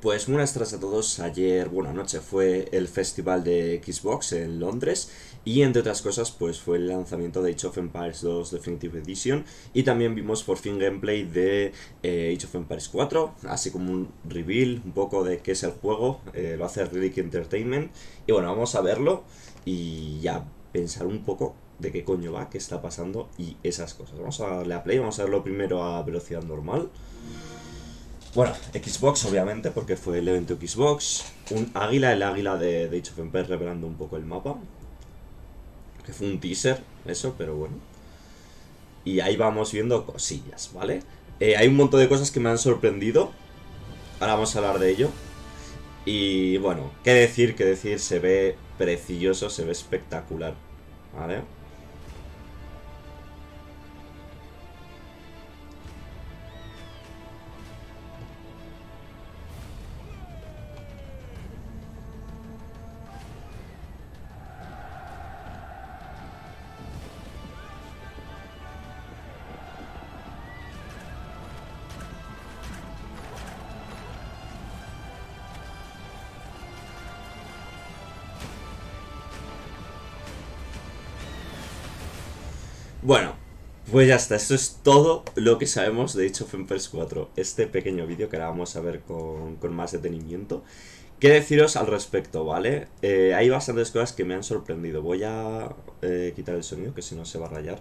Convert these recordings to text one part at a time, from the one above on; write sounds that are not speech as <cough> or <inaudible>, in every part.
Pues buenas tardes a todos. Ayer, bueno, anoche fue el festival de Xbox en Londres y entre otras cosas pues fue el lanzamiento de Age of Empires 2 Definitive Edition y también vimos por fin gameplay de eh, Age of Empires 4, así como un reveal un poco de qué es el juego, eh, lo hace Relic Entertainment y bueno, vamos a verlo y ya pensar un poco de qué coño va, qué está pasando y esas cosas. Vamos a darle a play, vamos a verlo primero a velocidad normal. Bueno, Xbox obviamente, porque fue el evento Xbox. Un águila, el águila de, de Age of Empires revelando un poco el mapa. Que fue un teaser, eso, pero bueno. Y ahí vamos viendo cosillas, ¿vale? Eh, hay un montón de cosas que me han sorprendido. Ahora vamos a hablar de ello. Y bueno, qué decir, qué decir, se ve precioso, se ve espectacular, ¿vale? Bueno, pues ya está, esto es todo lo que sabemos de Age of Empires 4, este pequeño vídeo que ahora vamos a ver con, más detenimiento. ¿Qué deciros al respecto, vale? Eh, hay bastantes cosas que me han sorprendido. Voy a eh, quitar el sonido, que si no se va a rayar.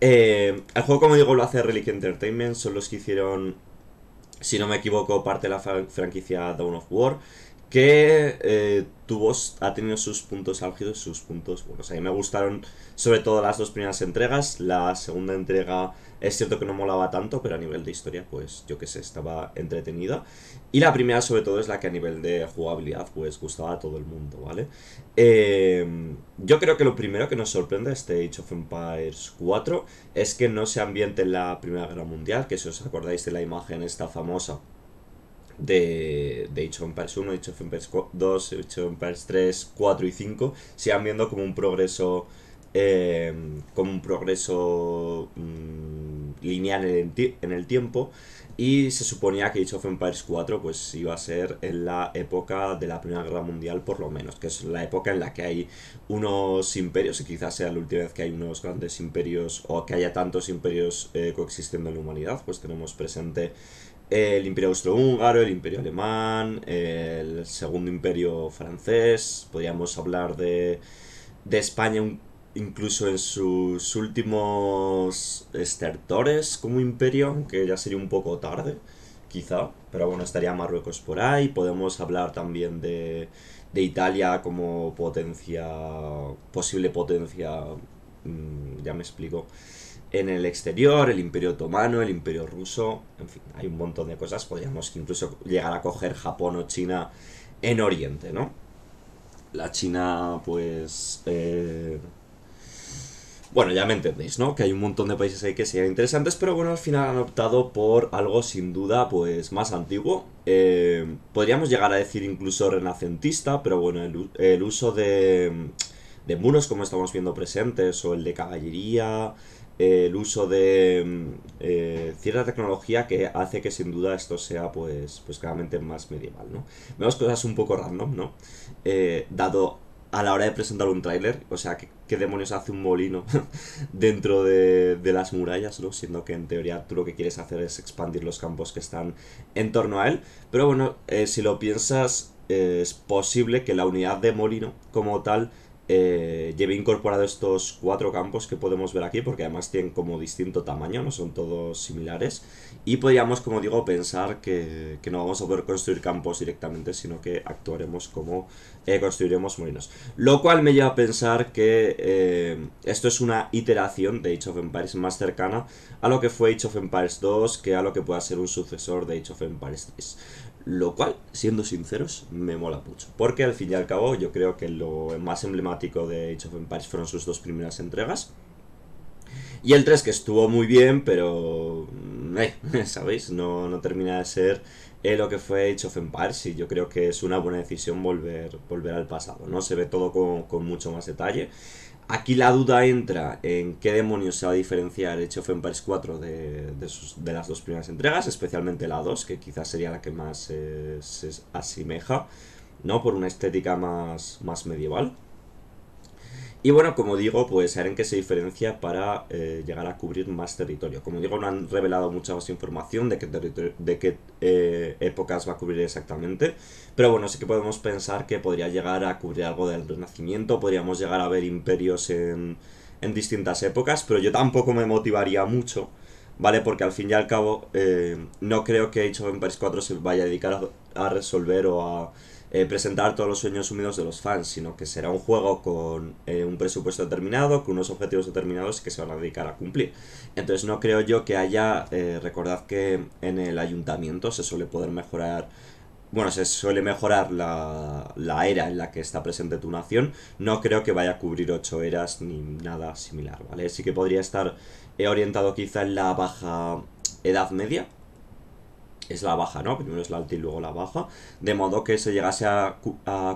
Eh, el juego, como digo, lo hace Relic Entertainment, son los que hicieron, si no me equivoco, parte de la franquicia Dawn of War que eh, ha tenido sus puntos álgidos, sus puntos buenos. A mí me gustaron sobre todo las dos primeras entregas. La segunda entrega es cierto que no molaba tanto, pero a nivel de historia, pues yo que sé, estaba entretenida. Y la primera sobre todo es la que a nivel de jugabilidad, pues gustaba a todo el mundo, ¿vale? Em, yo creo que lo primero que nos sorprende este Age of Empires 4 es que no se ambiente en la Primera Guerra Mundial, que si os acordáis de la imagen esta famosa de, de Age of Empires 1, Age of Empires 2, Age of Empires 3, 4 y 5 se viendo como un progreso em, como un progreso mm, lineal en el, tiempo y se suponía que Age of Empires 4 pues iba a ser en la época de la Primera Guerra Mundial por lo menos, que es la época en la que hay unos imperios y quizás sea la última vez que hay unos grandes imperios o que haya tantos imperios eh, coexistiendo en la humanidad, pues tenemos presente el imperio austrohúngaro, el imperio alemán, el segundo imperio francés, podríamos hablar de, de España incluso en sus últimos estertores como imperio, aunque ya sería un poco tarde, quizá, pero bueno, estaría Marruecos por ahí, podemos hablar también de, de Italia como potencia, posible potencia, mm, ya me explico en el exterior, el imperio otomano, el imperio ruso, en fin, hay un montón de cosas, podríamos incluso llegar a coger Japón o China en Oriente, ¿no? La China, pues... Eh, bueno, ya me entendéis, ¿no? Que hay un montón de países ahí que serían interesantes, pero bueno, al final han optado por algo sin duda, pues, más antiguo. Eh, podríamos llegar a decir incluso renacentista, pero bueno, el, uso de, de muros como estamos viendo presentes, o el de caballería, el uso de mm, eh, cierta tecnología que hace que sin duda esto sea pues, pues claramente más medieval, ¿no? Vemos cosas un poco random, ¿no? Eh, dado a la hora de presentar un tráiler, o sea, ¿qué, demonios hace un molino <laughs> dentro de, de, las murallas, ¿no? Siendo que en teoría tú lo que quieres hacer es expandir los campos que están en torno a él. Pero bueno, eh, si lo piensas, es posible que la unidad de molino como tal eh, lleve incorporado estos cuatro campos que podemos ver aquí, porque además tienen como distinto tamaño, no son todos similares. Y podríamos, como digo, pensar que, no vamos a poder construir campos directamente, sino que actuaremos como eh, construiremos molinos. Lo cual me lleva a pensar que eh, esto es una iteración de Age of Empires más cercana a lo que fue Age of Empires 2 que a lo que pueda ser un sucesor de Age of Empires 3. Lo cual, siendo sinceros, me mola mucho. Porque al fin y al cabo, yo creo que lo más emblemático de Age of Empires fueron sus dos primeras entregas. Y el 3 que estuvo muy bien, pero... Mm, eh, <laughs> ¿Sabéis? No, termina de ser eh, lo que fue Age of Empires y yo creo que es una buena decisión volver, volver al pasado, ¿no? Se ve todo con, con mucho más detalle aquí la duda entra en qué demonios se va a diferenciar Age of Empires 4 de, de, de las dos primeras entregas, especialmente la 2, que quizás sería la que más eh, se asemeja, ¿no? Por una estética más, más medieval. Y bueno, como digo, pues harán que se diferencia para eh, llegar a cubrir más territorio. Como digo, no han revelado mucha más información de qué, de qué eh, épocas va a cubrir exactamente. Pero bueno, sí que podemos pensar que podría llegar a cubrir algo del Renacimiento, podríamos llegar a ver imperios en, en distintas épocas, pero yo tampoco me motivaría mucho. ¿vale? Porque al fin y al cabo, eh, no creo que Age of Empires 4 se vaya a dedicar a resolver o a eh, presentar todos los sueños sumidos de los fans, sino que será un juego con eh, un presupuesto determinado, con unos objetivos determinados que se van a dedicar a cumplir. Entonces no creo yo que haya, eh, recordad que en el ayuntamiento se suele poder mejorar bueno, se suele mejorar la, la, era en la que está presente tu nación. No creo que vaya a cubrir ocho eras ni nada similar, ¿vale? Sí que podría estar orientado quizá en la baja edad media, es la baja, ¿no? Primero es la alta y luego la baja, de modo que se llegase a,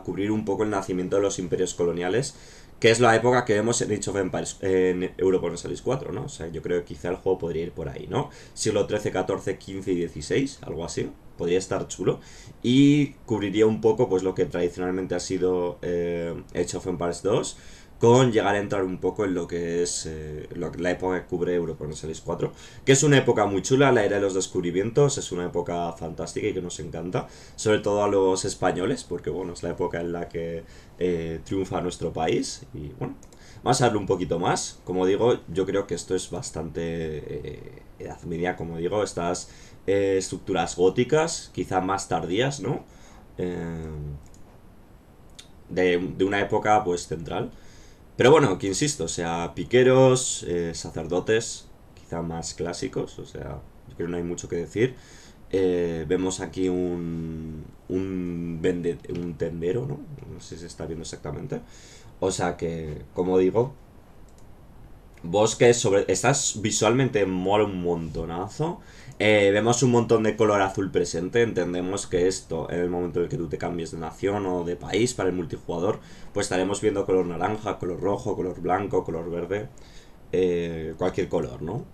cubrir un poco el nacimiento de los imperios coloniales, que es la época que vemos en Age of Empires, en Europa Universalis 4, ¿no? O sea, yo creo que quizá el juego podría ir por ahí, ¿no? Siglo XIII, XIV, XV y XVI, algo así, podría estar chulo, y cubriría un poco pues lo que tradicionalmente ha sido eh, Age of Empires 2, con llegar a entrar un poco en lo que es eh, la época que cubre Series 4, que es una época muy chula, la era de los descubrimientos, es una época fantástica y que nos encanta, sobre todo a los españoles, porque bueno, es la época en la que eh, triunfa nuestro país y bueno, vamos a hablar un poquito más, como digo, yo creo que esto es bastante eh, edad media, como digo, estas estructuras góticas, quizá más tardías, ¿no? De, de, una época pues central. Pero bueno, que insisto, o sea, piqueros, eh, sacerdotes, quizá más clásicos, o sea, yo creo que no hay mucho que decir. Eh, vemos aquí un, un tendero, ¿no? No sé si se está viendo exactamente. O sea que, como digo, bosque sobre... Estás visualmente mola un montonazo. Eh, vemos un montón de color azul presente, entendemos que esto, en el momento en que tú te cambies de nación o de país para el multijugador, pues estaremos viendo color naranja, color rojo, color blanco, color verde, eh, cualquier color, ¿no?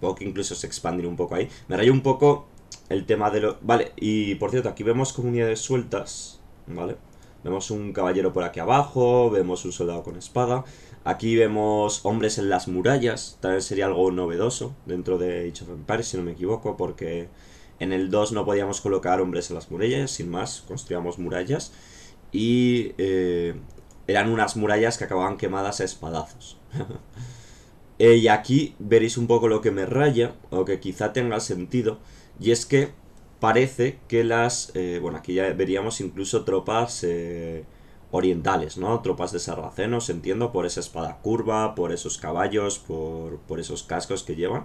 Puedo que incluso se expandir un poco ahí. Me rayo un poco el tema de lo... Vale, y por cierto, aquí vemos comunidades sueltas, ¿vale? vale Vemos un caballero por aquí abajo, vemos un soldado con espada. Aquí vemos hombres en las murallas, también sería algo novedoso dentro de Age of Empires, si no me equivoco, porque en el 2 no podíamos colocar hombres en las murallas, sin más, construíamos murallas. Y eh, eran unas murallas que acababan quemadas a espadazos. <laughs> Eh, y aquí veréis un poco lo que me raya, o que quizá tenga sentido, y es que parece que las... Eh, bueno, aquí ya veríamos incluso tropas eh, orientales, ¿no? Tropas de sarracenos, entiendo, por esa espada curva, por esos caballos, por, por esos cascos que llevan.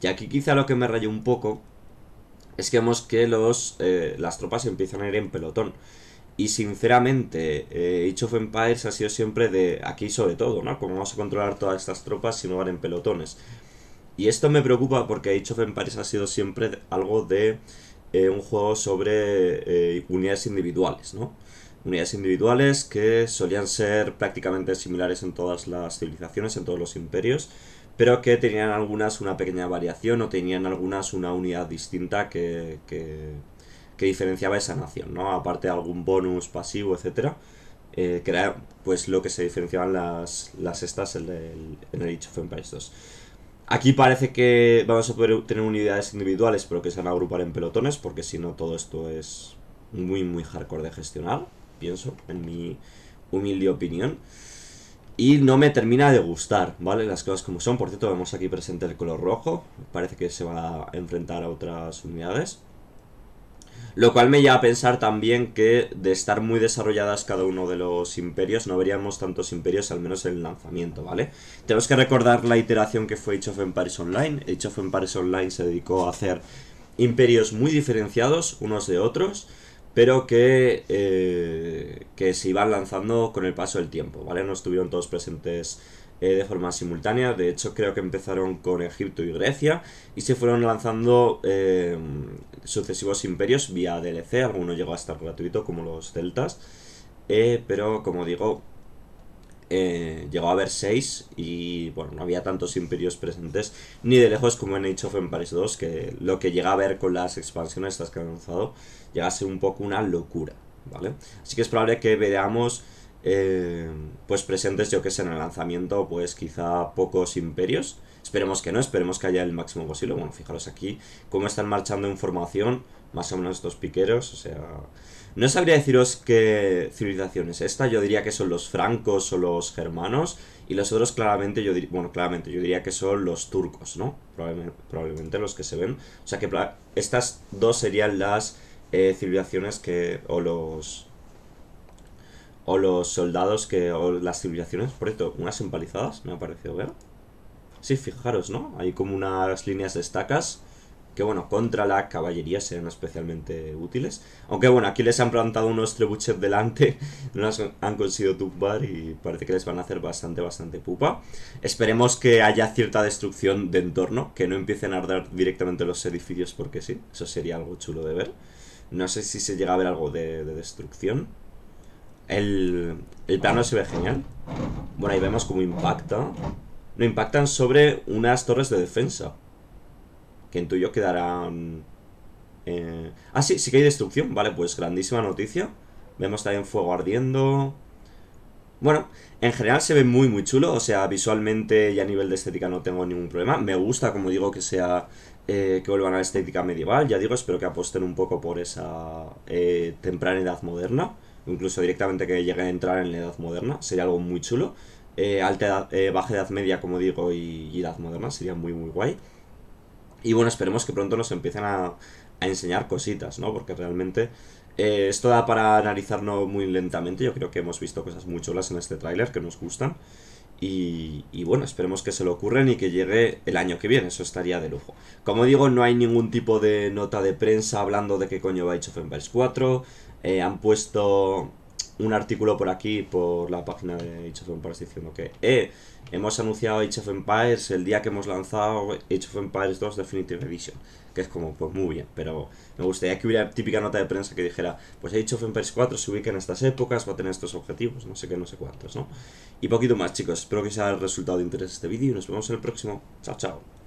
Y aquí quizá lo que me rayó un poco es que vemos que los, eh, las tropas empiezan a ir en pelotón. Y sinceramente, eh, Age of Empires ha sido siempre de aquí sobre todo, ¿no? ¿Cómo vamos a controlar todas estas tropas si no van en pelotones? Y esto me preocupa porque Age of Empires ha sido siempre algo de eh, un juego sobre eh, unidades individuales, ¿no? Unidades individuales que solían ser prácticamente similares en todas las civilizaciones, en todos los imperios, pero que tenían algunas una pequeña variación o tenían algunas una unidad distinta que, que, diferenciaba esa nación, ¿no? Aparte de algún bonus pasivo, etcétera. Eh, que era pues lo que se diferenciaban las, las estas en el, en Age of Empires 2. Aquí parece que vamos a poder tener unidades individuales, pero que se van a agrupar en pelotones, porque si no todo esto es muy, muy hardcore de gestionar, pienso, en mi humilde opinión. Y no me termina de gustar, ¿vale? Las cosas como son. Por cierto, vemos aquí presente el color rojo. Parece que se va a enfrentar a otras unidades. Lo cual me lleva a pensar también que de estar muy desarrolladas cada uno de los imperios, no veríamos tantos imperios, al menos en el lanzamiento, ¿vale? Tenemos que recordar la iteración que fue Age en Empires Online. Age en Empires Online se dedicó a hacer imperios muy diferenciados unos de otros, pero que, eh, que se iban lanzando con el paso del tiempo, ¿vale? No estuvieron todos presentes eh, de forma simultánea. De hecho, creo que empezaron con Egipto y Grecia y se fueron lanzando eh, sucesivos imperios vía DLC, alguno llegó a estar gratuito como los celtas, eh, pero como digo, eh, llegó a haber 6 y bueno, no había tantos imperios presentes ni de lejos como en Age of Empires 2, que lo que llega a ver con las expansiones estas que han lanzado llega a ser un poco una locura, ¿vale? Así que es probable que veamos eh, pues presentes, yo que sé, en el lanzamiento, pues quizá pocos imperios. Esperemos que no, esperemos que haya el máximo posible. Bueno, fijaros aquí cómo están marchando en formación, más o menos estos piqueros, o sea... No sabría deciros qué civilización es esta, yo diría que son los francos o los germanos, y los otros claramente yo, bueno, claramente, yo diría que son los turcos, ¿no? Probablemente, los que se ven. O sea que estas dos serían las eh, civilizaciones que, o los, o los soldados que. O las civilizaciones. Por esto, unas empalizadas, me ha parecido ver. Sí, fijaros, ¿no? Hay como unas líneas de estacas que, bueno, contra la caballería serán especialmente útiles. Aunque, bueno, aquí les han plantado unos trebuchet delante, <laughs> no las han conseguido tumbar y parece que les van a hacer bastante, bastante pupa. Esperemos que haya cierta destrucción de entorno, que no empiecen a arder directamente los edificios porque sí, eso sería algo chulo de ver. No sé si se llega a ver algo de, de destrucción el, el plano se ve genial. Bueno, ahí vemos cómo impacta. No impactan sobre unas torres de defensa. Que en tuyo quedarán... Eh... Ah, sí, sí que hay destrucción. Vale, pues grandísima noticia. Vemos también fuego ardiendo. Bueno, en general se ve muy muy chulo, o sea, visualmente y a nivel de estética no tengo ningún problema. Me gusta, como digo, que sea eh, que vuelvan a la estética medieval. Ya digo, espero que aposten un poco por esa eh, moderna incluso directamente que llegue a entrar en la edad moderna, sería algo muy chulo. Eh, alta edad, eh, baja edad media, como digo, y, edad moderna, sería muy, muy guay. Y bueno, esperemos que pronto nos empiecen a, a enseñar cositas, ¿no? Porque realmente eh, esto da para analizarnos muy lentamente. Yo creo que hemos visto cosas muy chulas en este tráiler que nos gustan. Y, bueno, esperemos que se lo ocurren y que llegue el año que viene, eso estaría de lujo. Como digo, no hay ningún tipo de nota de prensa hablando de qué coño va a Age of 4, eh, han puesto un artículo por aquí, por la página de Age of Empires, diciendo que eh, hemos anunciado Age of Empires el día que hemos lanzado Age of Empires 2 Definitive Edition. Que es como, pues muy bien, pero me gustaría que hubiera típica nota de prensa que dijera, pues Age of Empires 4 se ubica en estas épocas, va a tener estos objetivos, no sé qué, no sé cuántos, ¿no? Y poquito más, chicos. Espero que sea el resultado de interés este vídeo y nos vemos en el próximo. Chao, chao.